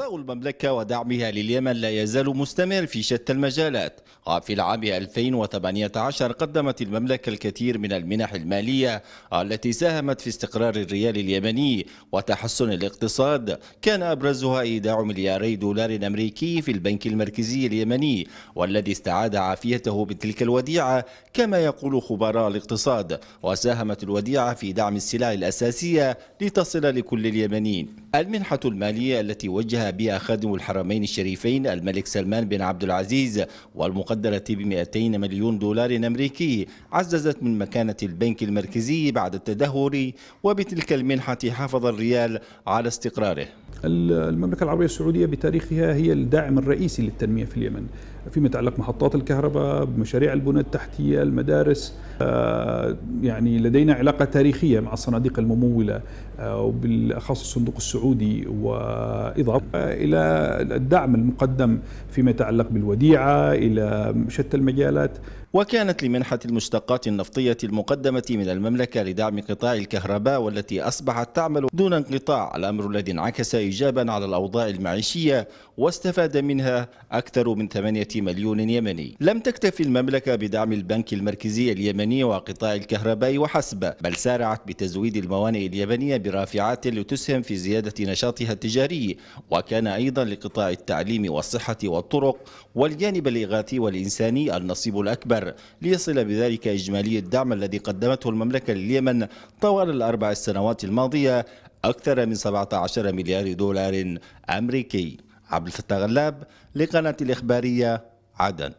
إعطاء المملكة ودعمها لليمن لا يزال مستمر في شتى المجالات وفي آه، العام 2018 قدمت المملكة الكثير من المنح المالية التي ساهمت في استقرار الريال اليمني وتحسن الاقتصاد كان أبرزها إيداع ملياري دولار أمريكي في البنك المركزي اليمني والذي استعاد عافيته بتلك الوديعة كما يقول خبراء الاقتصاد وساهمت الوديعة في دعم السلع الأساسية لتصل لكل اليمنيين المنحة المالية التي وجه بها خادم الحرمين الشريفين الملك سلمان بن عبد العزيز والمقدرة ب 200 مليون دولار أمريكي عززت من مكانة البنك المركزي بعد التدهور وبتلك المنحة حافظ الريال على استقراره المملكة العربية السعودية بتاريخها هي الداعم الرئيسي للتنمية في اليمن فيما يتعلق محطات الكهرباء مشاريع البنى التحتية المدارس آه، يعني لدينا علاقة تاريخية مع الصناديق الممولة آه، وبالأخص الصندوق السعودي وإضافة إلى الدعم المقدم فيما يتعلق بالوديعة إلى شتى المجالات وكانت لمنحة المشتقات النفطية المقدمة من المملكة لدعم قطاع الكهرباء والتي أصبحت تعمل دون انقطاع الأمر الذي انعكس إيجابا على الأوضاع المعيشية واستفاد منها أكثر من 8 مليون يمني لم تكتف المملكة بدعم البنك المركزي اليمني وقطاع الكهرباء وحسب بل سارعت بتزويد الموانئ اليمنية برافعات لتسهم في زيادة نشاطها التجاري وكان أيضا لقطاع التعليم والصحة والطرق والجانب الإغاثي والإنساني النصيب الأكبر ليصل بذلك إجمالي الدعم الذي قدمته المملكة لليمن طوال الأربع السنوات الماضية أكثر من 17 مليار دولار أمريكي عبد الفتاح غلاب لقناة الإخبارية عدن